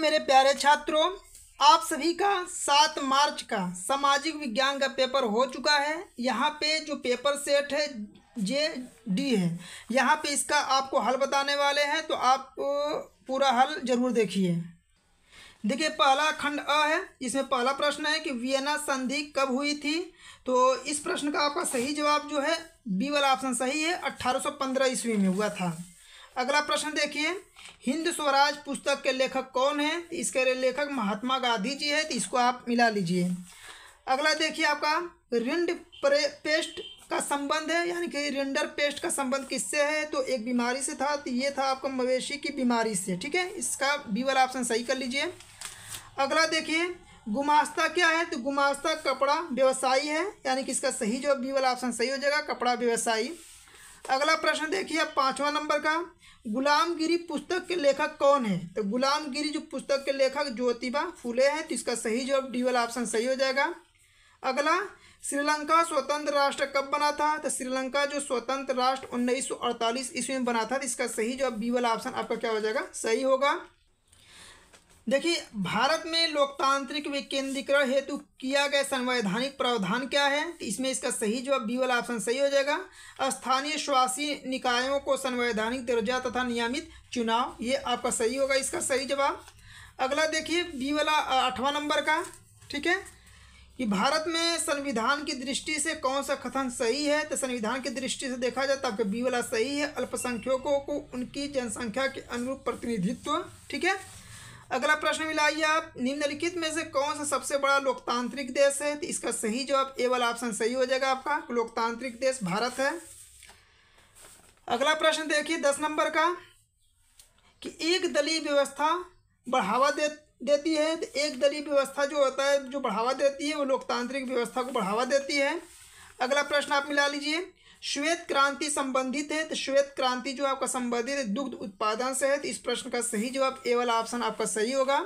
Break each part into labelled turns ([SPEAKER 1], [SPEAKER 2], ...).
[SPEAKER 1] मेरे प्यारे छात्रों आप सभी का सात मार्च का सामाजिक विज्ञान का पेपर हो चुका है यहाँ पे जो पेपर सेट है जे डी है यहाँ पे इसका आपको हल बताने वाले हैं तो आप पूरा हल जरूर देखिए देखिए पहला खंड अ है इसमें पहला प्रश्न है कि वियना संधि कब हुई थी तो इस प्रश्न का आपका सही जवाब जो है बी वाला ऑप्शन सही है अट्ठारह ईस्वी में हुआ था अगला प्रश्न देखिए हिंद स्वराज पुस्तक के लेखक कौन है इसके लेखक महात्मा गांधी जी है तो इसको आप मिला लीजिए अगला देखिए आपका रिंड पेस्ट का संबंध है यानी कि रिंडर पेस्ट का संबंध किससे है तो एक बीमारी से था तो ये था आपका मवेशी की बीमारी से ठीक है इसका बी वाला ऑप्शन सही कर लीजिए अगला देखिए गुमास्ता क्या है तो गुमास्ता कपड़ा व्यवसायी है यानी कि इसका सही जो बी वाला ऑप्शन सही हो जाएगा कपड़ा व्यवसायी अगला प्रश्न देखिए पाँचवा नंबर का गुलामगिरी पुस्तक के लेखक कौन है तो गुलामगिरी जो पुस्तक के लेखक ज्योतिबा फूले हैं तो इसका सही जवाब डी वाला ऑप्शन सही हो जाएगा अगला श्रीलंका स्वतंत्र राष्ट्र कब बना था तो श्रीलंका जो स्वतंत्र राष्ट्र 1948 ईस्वी में बना था तो इसका सही जवाब बी वाला ऑप्शन आपका क्या हो जाएगा सही होगा देखिए भारत में लोकतांत्रिक विकेंद्रीकरण हेतु किया गया संवैधानिक प्रावधान क्या है तो इसमें इसका सही जवाब बी वाला ऑप्शन सही हो जाएगा स्थानीय स्वासी निकायों को संवैधानिक दर्जा तथा नियमित चुनाव ये आपका सही होगा इसका सही जवाब अगला देखिए बी वाला आठवां नंबर का ठीक है कि भारत में संविधान की दृष्टि से कौन सा कथन सही है तो संविधान की दृष्टि से देखा जाए तो आपका बी वाला सही है अल्पसंख्यकों को उनकी जनसंख्या के अनुरूप प्रतिनिधित्व ठीक है अगला प्रश्न मिलाइए आप निम्नलिखित में से कौन सा सबसे बड़ा लोकतांत्रिक देश है तो इसका सही जवाब ए वाला ऑप्शन सही हो जाएगा आपका लोकतांत्रिक देश भारत है अगला प्रश्न देखिए दस नंबर का कि एक दलीय व्यवस्था बढ़ावा दे देती है तो एक दलीय व्यवस्था जो होता है जो बढ़ावा देती है वो लोकतांत्रिक व्यवस्था को बढ़ावा देती है अगला प्रश्न आप मिला लीजिए श्वेत क्रांति संबंधित है तो श्वेत क्रांति जो आपका संबंधित है दुग्ध उत्पादन से है तो इस प्रश्न का सही जवाब ए वाला ऑप्शन आपका सही होगा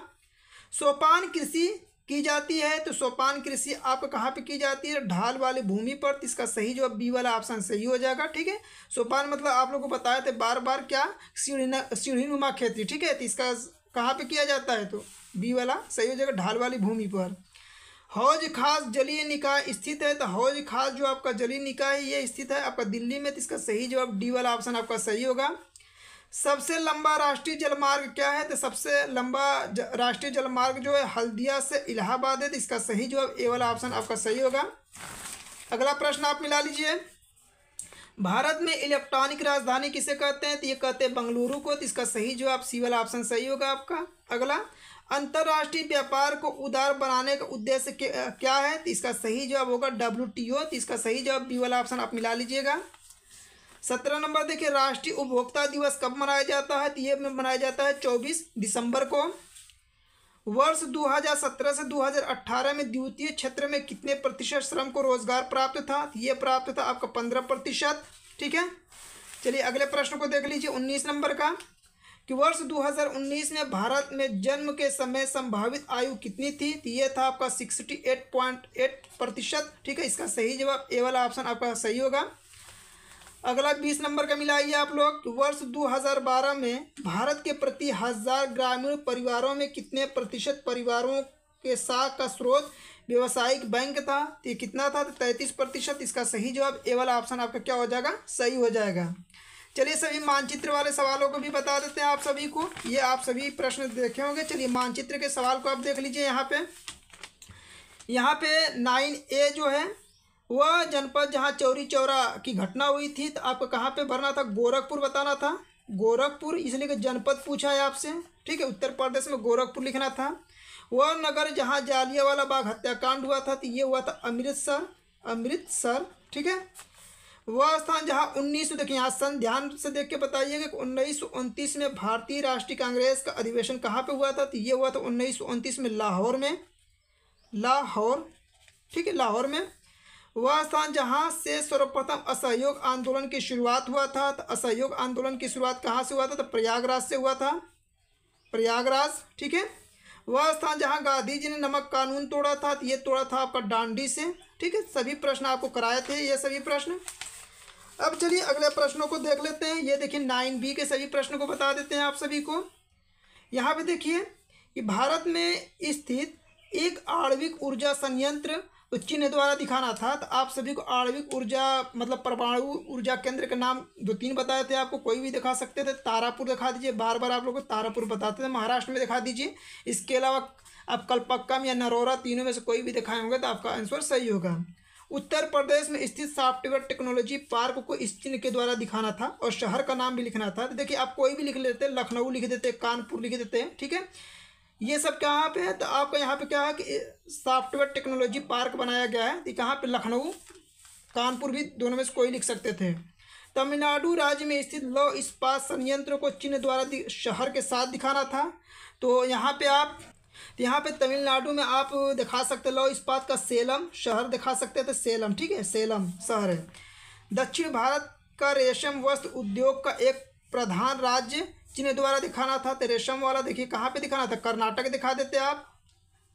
[SPEAKER 1] सोपान कृषि की जाती है तो सोपान कृषि आपको कहाँ पे की जाती है ढाल वाली भूमि पर तो इसका सही जवाब बी वाला ऑप्शन सही हो जाएगा ठीक है सोपान मतलब आप लोग को बताया था तो बार बार क्या सीढ़ी सीढ़ीनुमा खेती ठीक है तो इसका कहाँ पे किया जाता है तो बी वाला सही हो जाएगा ढाल वाली भूमि पर हौज खास जलीय निकाय स्थित है तो हौज खास जो आपका जलीय निकाय है ये स्थित है आपका दिल्ली में तो इसका सही जवाब डी वाला ऑप्शन आपका सही होगा सबसे लंबा राष्ट्रीय जलमार्ग क्या है तो सबसे लंबा राष्ट्रीय जलमार्ग जो है हल्दिया से इलाहाबाद है तो इसका सही जवाब ए वाला ऑप्शन आपका सही होगा अगला प्रश्न आप मिला लीजिए भारत में इलेक्ट्रॉनिक राजधानी किसे कहते हैं तो ये कहते हैं बंगलुरु को तो इसका सही जवाब सी ऑप्शन सही होगा आपका अगला अंतर्राष्ट्रीय व्यापार को उदार बनाने का उद्देश्य क्या है तो इसका सही जवाब होगा डब्ल्यू टी ओ तो इसका सही जवाब बी वाला ऑप्शन आप मिला लीजिएगा सत्रह नंबर देखिए राष्ट्रीय उपभोक्ता दिवस कब मनाया जाता है तो ये मनाया जाता है चौबीस दिसंबर को वर्ष 2017 से 2018 में द्वितीय क्षेत्र में कितने प्रतिशत श्रम को रोजगार प्राप्त था ये प्राप्त था आपका पंद्रह प्रतिशत ठीक है चलिए अगले प्रश्न को देख लीजिए उन्नीस नंबर का कि वर्ष 2019 में भारत में जन्म के समय संभावित आयु कितनी थी तो ये था आपका 68.8 प्रतिशत ठीक है इसका सही जवाब ए वाला ऑप्शन आपका सही होगा अगला बीस नंबर का मिलाइए आप लोग तो वर्ष 2012 में भारत के प्रति हजार ग्रामीण परिवारों में कितने प्रतिशत परिवारों के साख का स्रोत व्यवसायिक बैंक था तो ये कितना था तो तैंतीस प्रतिशत इसका सही जवाब ए वाला ऑप्शन आपका क्या हो जाएगा सही हो जाएगा चलिए सभी मानचित्र वाले सवालों को भी बता देते हैं आप सभी को ये आप सभी प्रश्न देखे होंगे चलिए मानचित्र के सवाल को आप देख लीजिए यहाँ पे यहाँ पे नाइन ए जो है वह जनपद जहाँ चौरी चौरा की घटना हुई थी तो आपको कहाँ पे भरना था गोरखपुर बताना था गोरखपुर इसलिए कि जनपद पूछा है आपसे ठीक है उत्तर प्रदेश में गोरखपुर लिखना था वह नगर जहाँ जालियावाला बाग हत्याकांड हुआ था तो ये हुआ था अमृतसर अमृतसर ठीक है वह स्थान जहाँ उन्नीस सौ देखिए यहाँ सन ध्यान से देख के बताइएगा कि उन्नीस सौ उनतीस में भारतीय राष्ट्रीय कांग्रेस का अधिवेशन कहाँ पे हुआ था तो ये हुआ था उन्नीस सौ उनतीस में लाहौर में लाहौर ठीक है लाहौर में वह स्थान जहाँ से सर्वप्रथम असहयोग आंदोलन की शुरुआत हुआ था तो असहयोग आंदोलन की शुरुआत कहाँ से हुआ था तो प्रयागराज से हुआ था प्रयागराज ठीक है वह स्थान जहाँ गांधी जी ने नमक कानून तोड़ा था तो ये तोड़ा था आपका डांडी से ठीक है सभी प्रश्न आपको कराए थे ये सभी प्रश्न अब चलिए अगले प्रश्नों को देख लेते हैं ये देखिए नाइन बी के सभी प्रश्नों को बता देते हैं आप सभी को यहाँ पे देखिए कि भारत में स्थित एक आणविक ऊर्जा संयंत्र तो चिन्ह द्वारा दिखाना था तो आप सभी को आणविक ऊर्जा मतलब परमाणु ऊर्जा केंद्र का नाम दो तीन बताए थे आपको कोई भी दिखा सकते थे तारापुर दिखा दीजिए बार बार आप लोग को तारापुर बताते थे महाराष्ट्र में दिखा दीजिए इसके अलावा आप कलपक्कम या नरोरा तीनों में से कोई भी दिखाए होंगे तो आपका आंसर सही होगा उत्तर प्रदेश में स्थित सॉफ्टवेयर टेक्नोलॉजी पार्क को इस चिन्ह के द्वारा दिखाना था और शहर का नाम भी लिखना था तो देखिए आप कोई भी लिख लेते लखनऊ लिख देते कानपुर लिख देते हैं ठीक है ये सब कहाँ पे है तो आपका यहाँ पे क्या है कि सॉफ्टवेयर टेक्नोलॉजी पार्क बनाया गया है तो ये कहाँ पे लखनऊ कानपुर भी दोनों में से कोई लिख सकते थे तमिलनाडु राज्य में स्थित लौ इस्पात संयंत्र को चिन्ह द्वारा शहर के साथ दिखाना था तो यहाँ पे आप यहाँ पे तमिलनाडु में आप दिखा सकते लौ इस्पात का सेलम शहर दिखा सकते थे तो सेलम ठीक है सेलम शहर है दक्षिण भारत का रेशम वस्त्र उद्योग का एक प्रधान राज्य जिन्हें द्वारा दिखाना था तो रेशम वाला देखिए कहाँ पे दिखाना था कर्नाटक दिखा देते आप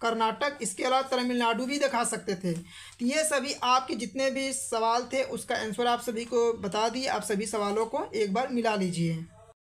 [SPEAKER 1] कर्नाटक इसके अलावा तमिलनाडु भी दिखा सकते थे तो ये सभी आपके जितने भी सवाल थे उसका आंसर आप सभी को बता दिए आप सभी सवालों को एक बार मिला लीजिए